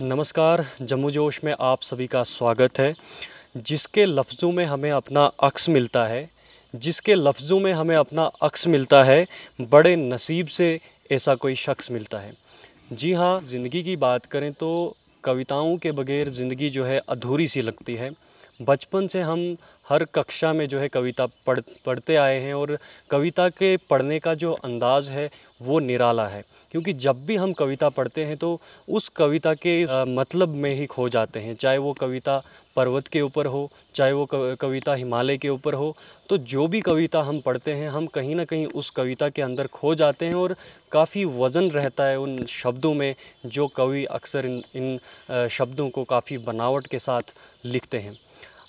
नमस्कार जम्मू जोश में आप सभी का स्वागत है जिसके लफ्ज़ों में हमें अपना अक्स मिलता है जिसके लफ्ज़ों में हमें अपना अक्स मिलता है बड़े नसीब से ऐसा कोई शख्स मिलता है जी हाँ ज़िंदगी की बात करें तो कविताओं के बगैर ज़िंदगी जो है अधूरी सी लगती है बचपन से हम हर कक्षा में जो है कविता पढ़ पढ़ते आए हैं और कविता के पढ़ने का जो अंदाज़ है वो निराला है क्योंकि जब भी हम कविता पढ़ते हैं तो उस कविता के आ, मतलब में ही खो जाते हैं चाहे वो कविता पर्वत के ऊपर हो चाहे वो कविता हिमालय के ऊपर हो तो जो भी कविता हम पढ़ते हैं हम कहीं ना कहीं उस कविता के अंदर खो जाते हैं और काफ़ी वज़न रहता है उन शब्दों में जो कवि अक्सर इन इन शब्दों को काफ़ी बनावट के साथ लिखते हैं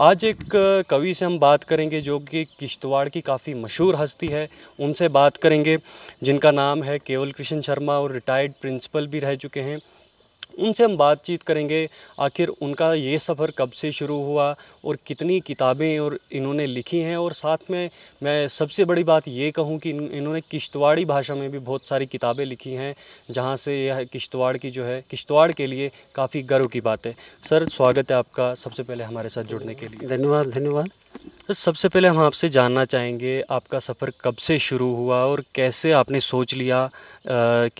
आज एक कवि से हम बात करेंगे जो कि किश्तवाड़ की काफ़ी मशहूर हस्ती है उनसे बात करेंगे जिनका नाम है केवल कृष्ण शर्मा और रिटायर्ड प्रिंसिपल भी रह चुके हैं उनसे हम बातचीत करेंगे आखिर उनका ये सफ़र कब से शुरू हुआ और कितनी किताबें और इन्होंने लिखी हैं और साथ में मैं सबसे बड़ी बात ये कहूँ कि इन्होंने किश्तवाड़ी भाषा में भी बहुत सारी किताबें लिखी हैं जहाँ से यह किश्तवाड़ की जो है किश्तवाड़ के लिए काफ़ी गर्व की बात है सर स्वागत है आपका सबसे पहले हमारे साथ जुड़ने के लिए धन्यवाद धन्यवाद तो सबसे पहले हम आपसे जानना चाहेंगे आपका सफ़र कब से शुरू हुआ और कैसे आपने सोच लिया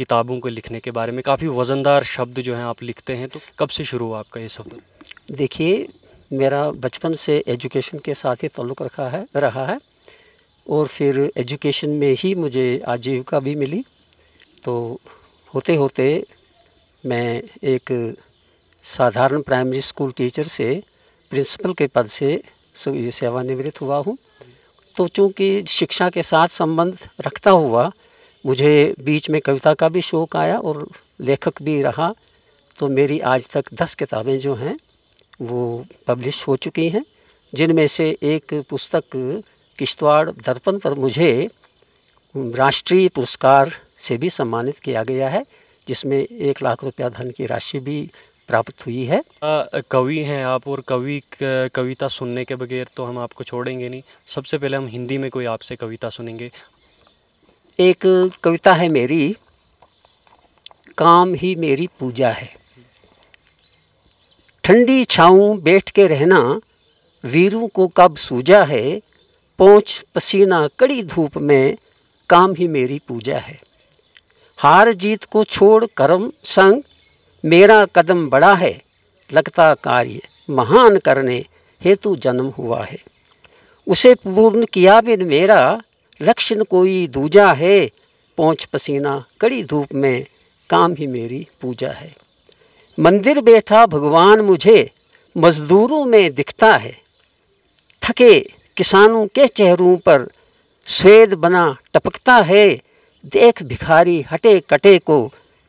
किताबों को लिखने के बारे में काफ़ी वज़नदार शब्द जो हैं आप लिखते हैं तो कब से शुरू हुआ आपका ये सफ़र देखिए मेरा बचपन से एजुकेशन के साथ ही ताल्लुक़ रखा है रहा है और फिर एजुकेशन में ही मुझे आजीविका भी मिली तो होते होते मैं एक साधारण प्राइमरी स्कूल टीचर से प्रिंसिपल के पद से सेवानिवृत्त हुआ हूँ तो चूँकि शिक्षा के साथ संबंध रखता हुआ मुझे बीच में कविता का भी शौक़ आया और लेखक भी रहा तो मेरी आज तक दस किताबें जो हैं वो पब्लिश हो चुकी हैं जिनमें से एक पुस्तक किश्तवाड़ दर्पण पर मुझे राष्ट्रीय पुरस्कार से भी सम्मानित किया गया है जिसमें एक लाख रुपया धन की राशि भी प्राप्त हुई है कवि हैं आप और कवि कविता सुनने के बगैर तो हम आपको छोड़ेंगे नहीं सबसे पहले हम हिंदी में कोई आपसे कविता सुनेंगे एक कविता है मेरी काम ही मेरी पूजा है ठंडी छाऊ बैठ के रहना वीरों को कब सूजा है पोछ पसीना कड़ी धूप में काम ही मेरी पूजा है हार जीत को छोड़ कर्म संग मेरा कदम बड़ा है लगता कार्य महान करने हेतु जन्म हुआ है उसे पूर्ण किया बिन मेरा लक्षण कोई दूजा है पहुँच पसीना कड़ी धूप में काम ही मेरी पूजा है मंदिर बैठा भगवान मुझे मजदूरों में दिखता है थके किसानों के चेहरों पर स्वेद बना टपकता है देख भिखारी हटे कटे को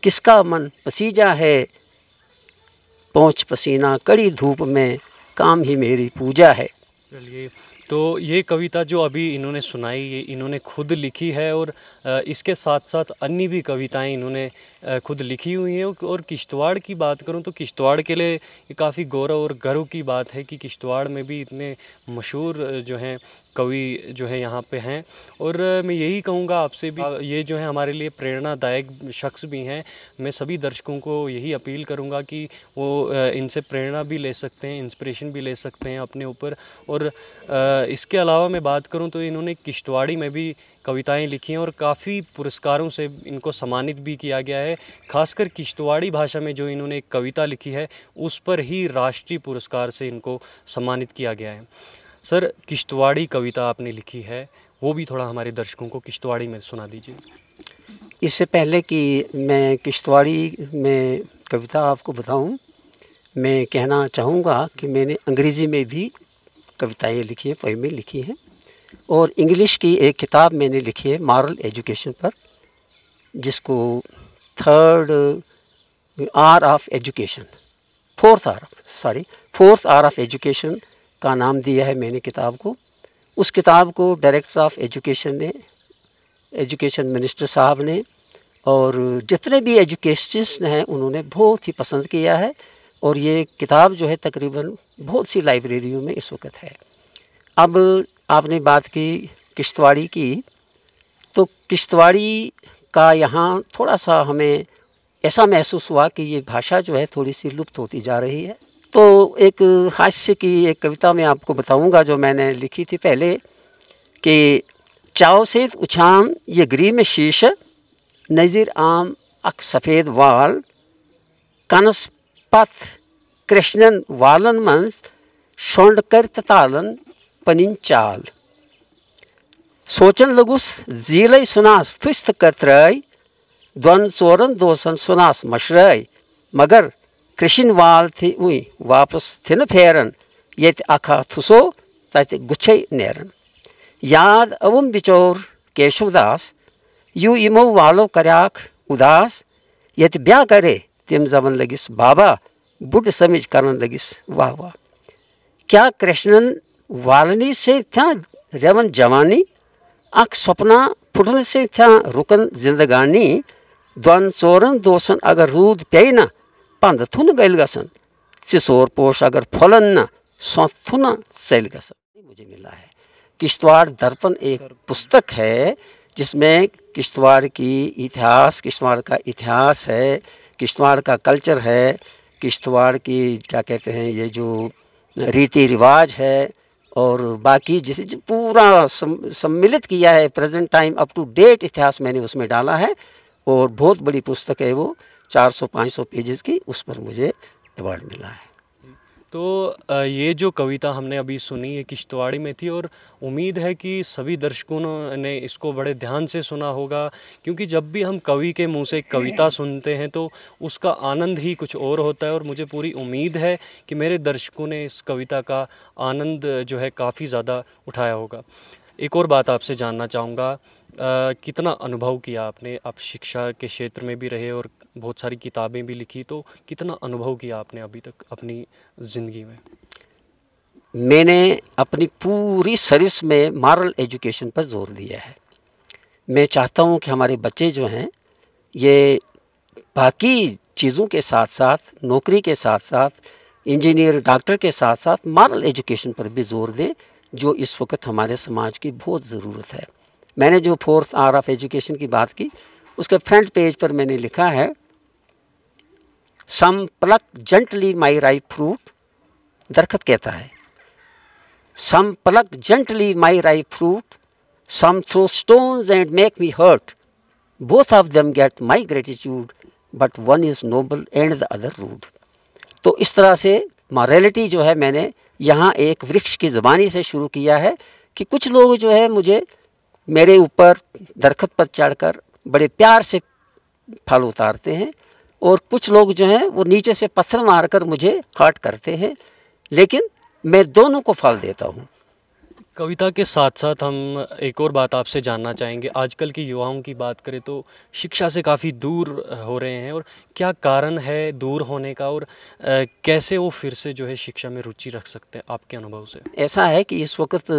किसका मन पसीजा है पहुँच पसीना कड़ी धूप में काम ही मेरी पूजा है चलिए तो ये कविता जो अभी इन्होंने सुनाई ये इन्होंने खुद लिखी है और इसके साथ साथ अन्य भी कविताएं इन्होंने खुद लिखी हुई हैं और किश्तवाड़ की बात करूं तो किश्तवाड़ के लिए काफ़ी गौरव और गर्व की बात है कि किश्तवाड़ में भी इतने मशहूर जो हैं कवि जो है यहाँ पे हैं और मैं यही कहूँगा आपसे भी ये जो है हमारे लिए प्रेरणादायक शख्स भी हैं मैं सभी दर्शकों को यही अपील करूँगा कि वो इनसे प्रेरणा भी ले सकते हैं इंस्पिरेशन भी ले सकते हैं अपने ऊपर और इसके अलावा मैं बात करूँ तो इन्होंने किश्तवाड़ी में भी कविताएं लिखी हैं और काफ़ी पुरस्कारों से इनको सम्मानित भी किया गया है खासकर किश्तवाड़ी भाषा में जो इन्होंने एक कविता लिखी है उस पर ही राष्ट्रीय पुरस्कार से इनको सम्मानित किया गया है सर किश्तवाड़ी कविता आपने लिखी है वो भी थोड़ा हमारे दर्शकों को किश्तवाड़ी में सुना दीजिए इससे पहले कि मैं किश्तवाड़ी में कविता आपको बताऊं, मैं कहना चाहूँगा कि मैंने अंग्रेज़ी में भी कविताएं लिखी हैं पोइमें लिखी हैं और इंग्लिश की एक किताब मैंने लिखी है मॉरल एजुकेशन पर जिसको third R of education fourth R of sorry fourth R of education का नाम दिया है मैंने किताब को उस किताब को डायरेक्टर ऑफ एजुकेशन ने एजुकेशन मिनिस्टर साहब ने और जितने भी एजुकेशनिस्ट हैं उन्होंने बहुत ही पसंद किया है और ये किताब जो है तकरीबन बहुत सी लाइब्रेरियों में इस वक्त है अब आपने बात की किश्तवाड़ी की तो किश्तवाड़ी का यहाँ थोड़ा सा हमें ऐसा महसूस हुआ कि ये भाषा जो है थोड़ी सी लुप्त होती जा रही है तो एक हास्य की एक कविता मैं आपको बताऊंगा जो मैंने लिखी थी पहले कि चाव से उछाम ये ग्री में शीश नज़िर आम अक सफ़ेद वाल कनस पथ कृष्णन वालन मंस कर ततालन penincal. सोचन लगुस जील सुनास थुस्त कतर दोन चोरन दोसन सुनास मशर मगर कृष्ण वाल थी उई वापस थिन फेरन ये अखा थुसो तत गुच्छे नेरन याद अवम बिचोर केशवदास यू इमो वालो कराख उदास ये ब्या करे तिम जमन लगिस बाबा बुढ़ समझ करन लगिस वाह वाह क्या कृष्णन वाली से ત્યાં रेवन जवानी अख सपना फुटन से ત્યાં रुकन जिंदगानी दोन चोरन दोसन अगर रूद पे ना पंद थुन गैल गसन चिशोर पोष अगर फलन ना सौ थुन चल ग मुझे मिला है किश्तवाड़ दर्पण एक पुस्तक है जिसमें किश्तवाड़ की इतिहास किश्तवाड़ का इतिहास है किश्तवाड़ का कल्चर है किश्तवाड़ की क्या कहते हैं ये जो रीति रिवाज है और बाकी जिसे पूरा सम्मिलित किया है present time up to date इतिहास मैंने उसमें डाला है और बहुत बड़ी पुस्तक है वो 400-500 पेजेस की उस पर मुझे अवार्ड मिला है तो ये जो कविता हमने अभी सुनी है किश्तवाड़ी में थी और उम्मीद है कि सभी दर्शकों ने इसको बड़े ध्यान से सुना होगा क्योंकि जब भी हम कवि के मुंह से कविता सुनते हैं तो उसका आनंद ही कुछ और होता है और मुझे पूरी उम्मीद है कि मेरे दर्शकों ने इस कविता का आनंद जो है काफ़ी ज़्यादा उठाया होगा एक और बात आपसे जानना चाहूँगा कितना अनुभव किया आपने आप शिक्षा के क्षेत्र में भी रहे और बहुत सारी किताबें भी लिखी तो कितना अनुभव किया आपने अभी तक अपनी ज़िंदगी में मैंने अपनी पूरी सर्विस में मॉरल एजुकेशन पर जोर दिया है मैं चाहता हूं कि हमारे बच्चे जो हैं ये बाकी चीज़ों के साथ साथ नौकरी के साथ साथ इंजीनियर डॉक्टर के साथ साथ मॉरल एजुकेशन पर भी जोर दें जो इस वक्त हमारे समाज की बहुत ज़रूरत है मैंने जो फोर्थ आर ऑफ एजुकेशन की बात की उसके फ्रंट पेज पर मैंने लिखा है सम plug gently my ripe fruit दरखत कहता है सम plug gently my ripe fruit some throw stones and make me hurt both of them get my gratitude but one is noble and the other rude तो इस तरह से morality जो है मैंने यहाँ एक वृक्ष की ज़बानी से शुरू किया है कि कुछ लोग जो है मुझे मेरे ऊपर दरखत पर चढ़कर बड़े प्यार से फल उतारते हैं और कुछ लोग जो हैं वो नीचे से पत्थर मार कर मुझे हर्ट करते हैं लेकिन मैं दोनों को फल देता हूँ कविता के साथ साथ हम एक और बात आपसे जानना चाहेंगे आजकल की युवाओं की बात करें तो शिक्षा से काफ़ी दूर हो रहे हैं और क्या कारण है दूर होने का और कैसे वो फिर से जो है शिक्षा में रुचि रख सकते हैं आपके अनुभव से ऐसा है कि इस वक्त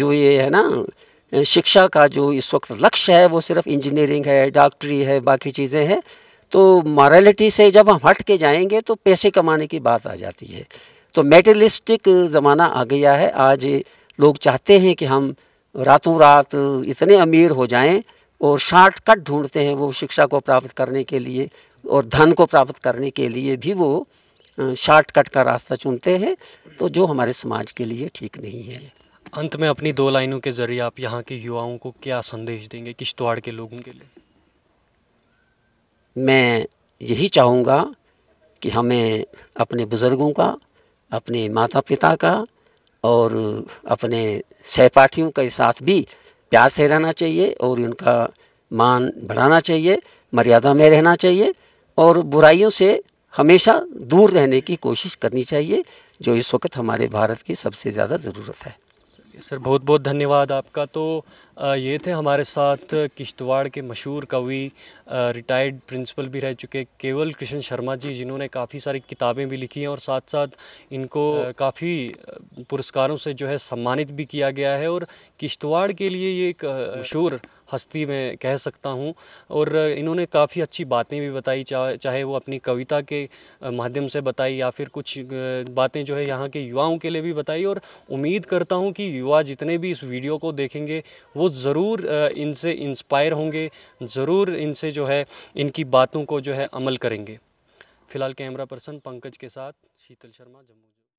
जो ये है ना शिक्षा का जो इस वक्त लक्ष्य है वो सिर्फ इंजीनियरिंग है डॉक्टरी है बाकी चीज़ें हैं तो मॉरलिटी से जब हम हट के जाएंगे तो पैसे कमाने की बात आ जाती है तो मेटलिस्टिक ज़माना आ गया है आज लोग चाहते हैं कि हम रातों रात इतने अमीर हो जाएं और शॉर्टकट ढूंढते हैं वो शिक्षा को प्राप्त करने के लिए और धन को प्राप्त करने के लिए भी वो शॉर्टकट का रास्ता चुनते हैं तो जो हमारे समाज के लिए ठीक नहीं है अंत में अपनी दो लाइनों के ज़रिए आप यहाँ के युवाओं को क्या संदेश देंगे किश्तवाड़ के लोगों के लिए मैं यही चाहूँगा कि हमें अपने बुज़ुर्गों का अपने माता पिता का और अपने सहपाठियों के साथ भी प्यार से रहना चाहिए और उनका मान बढ़ाना चाहिए मर्यादा में रहना चाहिए और बुराइयों से हमेशा दूर रहने की कोशिश करनी चाहिए जो इस वक्त हमारे भारत की सबसे ज़्यादा ज़रूरत है सर बहुत बहुत धन्यवाद आपका तो ये थे हमारे साथ किश्तवाड़ के मशहूर कवि रिटायर्ड प्रिंसिपल भी रह चुके केवल कृष्ण शर्मा जी जिन्होंने काफ़ी सारी किताबें भी लिखी हैं और साथ साथ इनको काफ़ी पुरस्कारों से जो है सम्मानित भी किया गया है और किश्तवाड़ के लिए ये एक मशहूर हस्ती में कह सकता हूँ और इन्होंने काफ़ी अच्छी बातें भी बताई चा, चाहे वो अपनी कविता के माध्यम से बताई या फिर कुछ बातें जो है यहाँ के युवाओं के लिए भी बताई और उम्मीद करता हूँ कि युवा जितने भी इस वीडियो को देखेंगे वो ज़रूर इनसे इंस्पायर होंगे ज़रूर इनसे जो है इनकी बातों को जो है अमल करेंगे फिलहाल कैमरा पर्सन पंकज के साथ शीतल शर्मा जम्मू